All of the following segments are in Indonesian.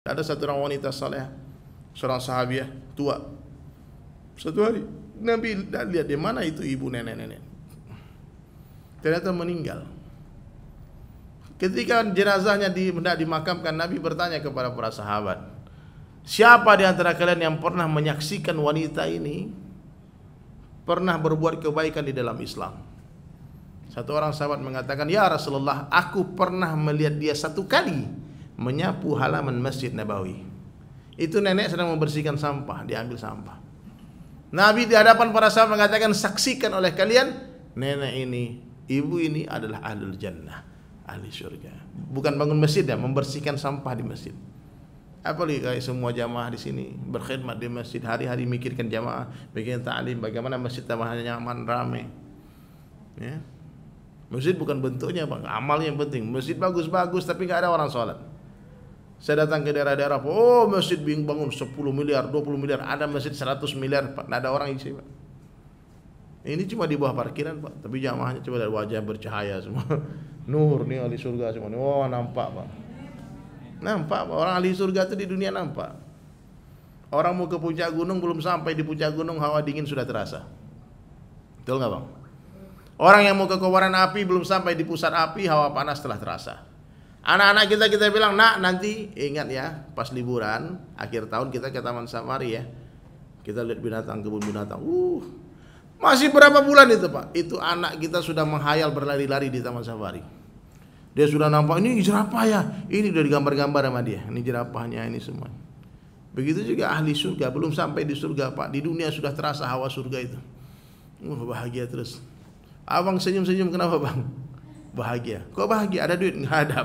Ada satu orang wanita saleh, seorang sahabiah eh, tua. Satu hari Nabi lihat di mana itu ibu nenek-nenek. Ternyata meninggal. Ketika jenazahnya di dimakamkan, Nabi bertanya kepada para sahabat, "Siapa di antara kalian yang pernah menyaksikan wanita ini pernah berbuat kebaikan di dalam Islam?" Satu orang sahabat mengatakan, "Ya Rasulullah, aku pernah melihat dia satu kali." menyapu halaman Masjid Nabawi. Itu nenek sedang membersihkan sampah, diambil sampah. Nabi di hadapan para sahabat mengatakan, saksikan oleh kalian, nenek ini, ibu ini adalah ahlul jannah, ahli surga. Bukan bangun masjid ya, membersihkan sampah di masjid. Apalagi kayak semua jamaah di sini berkhidmat di masjid hari-hari mikirkan jamaah, bikin ta'lim bagaimana masjid tambahnya nyaman, ramai. Ya. Masjid bukan bentuknya, Bang. Amal yang penting. Masjid bagus-bagus tapi nggak ada orang sholat. Saya datang ke daerah-daerah, oh masjid bing bangun 10 miliar, 20 miliar, ada masjid 100 miliar, Pak. Nggak ada orang isi, Pak. Ini cuma di bawah parkiran, Pak. Tapi jamaahnya coba dari wajah bercahaya semua. Nur nih ahli surga semua. Nih. oh, nampak, Pak. Nampak, Pak. Orang ahli surga itu di dunia nampak. Orang mau ke puncak gunung belum sampai di puncak gunung hawa dingin sudah terasa. Betul nggak, Bang? Orang yang mau ke kobaran api belum sampai di pusat api hawa panas telah terasa. Anak-anak kita kita bilang, "Nak, nanti ingat ya, pas liburan akhir tahun kita ke Taman Safari ya. Kita lihat binatang kebun binatang." Uh. Masih berapa bulan itu, Pak? Itu anak kita sudah menghayal berlari-lari di Taman Safari. Dia sudah nampak ini jerapah ya. Ini dari gambar-gambar sama dia. Ini jerapahnya ini semua. Begitu juga ahli surga belum sampai di surga, Pak. Di dunia sudah terasa hawa surga itu. Uh, bahagia terus. Abang senyum-senyum kenapa, Bang? bahagia. Kok bahagia? Ada duit? Nggak ada.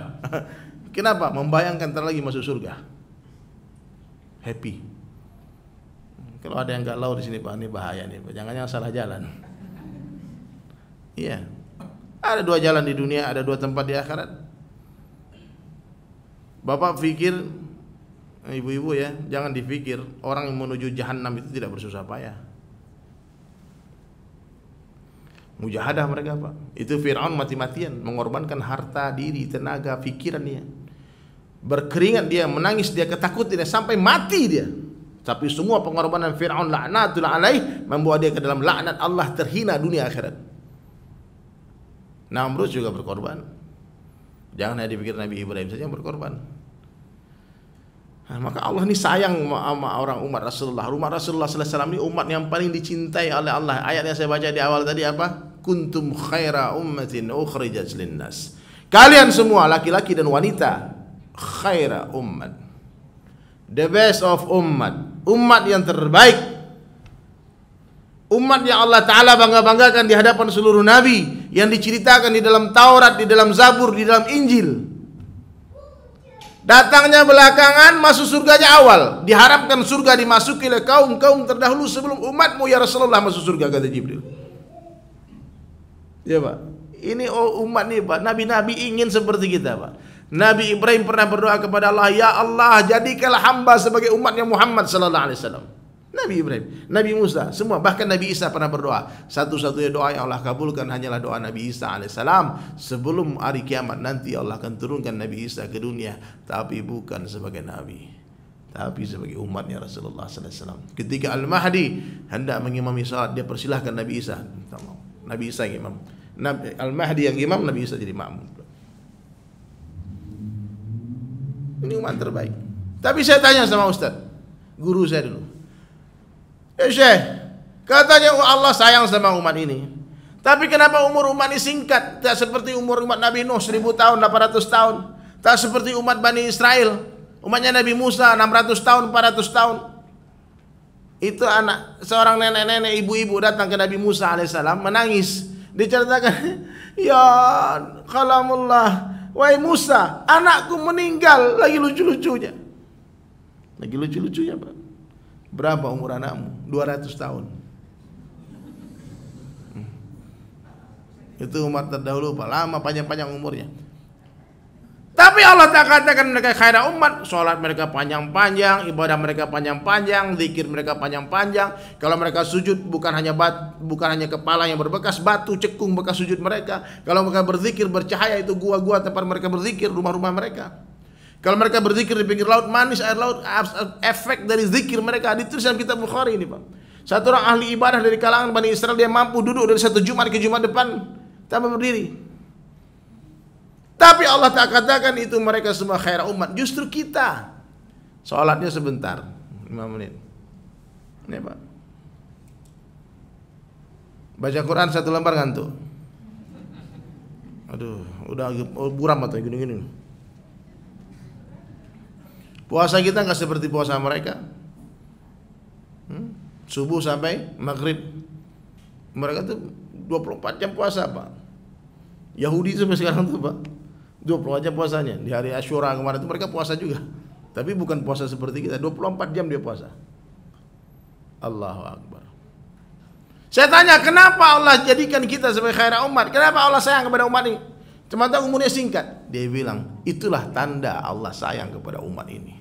Kenapa? Membayangkan terlagi lagi masuk surga. Happy. Kalau ada yang nggak lau di sini Pak, ini bahaya nih. jangan yang salah jalan. Iya. Ada dua jalan di dunia, ada dua tempat di akhirat. Bapak pikir ibu-ibu ya, jangan dipikir orang yang menuju jahanam itu tidak bersusah payah. Mujahadah mereka apa? Itu Fir'aun mati-matian mengorbankan harta, diri, tenaga, pikiran dia. Berkeringat dia, menangis dia, ketakutan dia sampai mati dia. Tapi semua pengorbanan Fir'aun laknatul alaih membawa dia ke dalam laknat Allah terhina dunia akhirat. Namrud juga berkorban. Jangan hanya dipikir Nabi Ibrahim saja yang berkorban. Nah, maka Allah ini sayang sama orang umat Rasulullah. Umat Rasulullah Sallallahu Alaihi Wasallam ini umat yang paling dicintai oleh Allah. Ayat yang saya baca di awal tadi apa? kuntum khaira ummatin ukhrijat linnas. Kalian semua laki-laki dan wanita khaira ummat. The best of ummat, umat yang terbaik. Umat yang Allah taala bangga-banggakan di hadapan seluruh nabi yang diceritakan di dalam Taurat, di dalam Zabur, di dalam Injil. Datangnya belakangan, masuk surganya awal. Diharapkan surga dimasuki oleh kaum-kaum terdahulu sebelum umatmu ya Rasulullah masuk surga kata Jibril. Ya Pak. Ini oh, umat nih Pak. Nabi-nabi ingin seperti kita Pak. Nabi Ibrahim pernah berdoa kepada Allah, "Ya Allah, jadikanlah hamba sebagai umatnya Muhammad sallallahu alaihi wasallam." Nabi Ibrahim, Nabi Musa, semua bahkan Nabi Isa pernah berdoa. Satu-satunya doa yang Allah kabulkan hanyalah doa Nabi Isa alaihissalam sebelum hari kiamat nanti Allah akan turunkan Nabi Isa ke dunia, tapi bukan sebagai nabi, tapi sebagai umatnya Rasulullah sallallahu alaihi wasallam. Ketika Al-Mahdi hendak mengimami salat, dia persilahkan Nabi Isa. Tak mau. Nabi Isa yang imam. Nabi Al-Mahdi yang imam, Nabi Isa jadi makmum. Ini umat terbaik. Tapi saya tanya sama Ustaz, guru saya dulu. Ya Syekh, katanya Allah sayang sama umat ini. Tapi kenapa umur umat ini singkat? Tak seperti umur umat Nabi Nuh 1000 tahun, 800 tahun. Tak seperti umat Bani Israel. Umatnya Nabi Musa 600 tahun, 400 tahun itu anak seorang nenek-nenek ibu-ibu datang ke Nabi Musa alaihissalam menangis diceritakan ya kalamullah wahai Musa anakku meninggal lagi lucu-lucunya lagi lucu-lucunya Pak berapa umur anakmu 200 tahun hmm. itu umat terdahulu Pak lama panjang-panjang umurnya tapi Allah tak katakan mereka khairah umat, sholat mereka panjang-panjang, ibadah mereka panjang-panjang, zikir mereka panjang-panjang. Kalau mereka sujud bukan hanya bat, bukan hanya kepala yang berbekas batu cekung bekas sujud mereka. Kalau mereka berzikir bercahaya itu gua-gua tempat mereka berzikir, rumah-rumah mereka. Kalau mereka berzikir di pinggir laut manis air laut, efek dari zikir mereka ditulis dalam kitab Bukhari ini, Pak. Satu orang ahli ibadah dari kalangan Bani Israel dia mampu duduk dari satu Jumat ke Jumat depan tanpa berdiri. Tapi Allah tak katakan itu mereka semua khair umat. Justru kita. Sholatnya sebentar. 5 menit. Ini Pak. Baca Quran satu lembar ngantuk. Aduh, udah buram atau gini-gini. Puasa kita nggak seperti puasa mereka. Hmm? Subuh sampai maghrib. Mereka tuh 24 jam puasa, Pak. Yahudi sampai sekarang tuh, Pak. 20 aja puasanya di hari Ashura kemarin itu mereka puasa juga tapi bukan puasa seperti kita 24 jam dia puasa Allahu Akbar saya tanya kenapa Allah jadikan kita sebagai khairah umat kenapa Allah sayang kepada umat ini cuma tahu umurnya singkat dia bilang itulah tanda Allah sayang kepada umat ini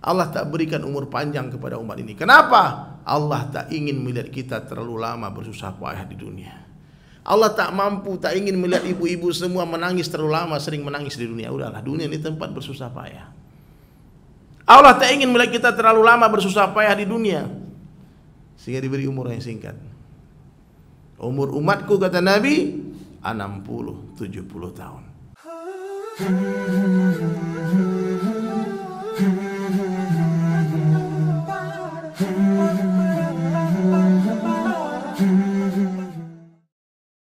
Allah tak berikan umur panjang kepada umat ini kenapa Allah tak ingin melihat kita terlalu lama bersusah payah di dunia Allah tak mampu, tak ingin melihat ibu-ibu semua menangis terlalu lama, sering menangis di dunia. Udahlah, dunia ini tempat bersusah payah. Allah tak ingin melihat kita terlalu lama bersusah payah di dunia. Sehingga diberi umur yang singkat. Umur umatku kata Nabi 60 70 tahun. Hmm.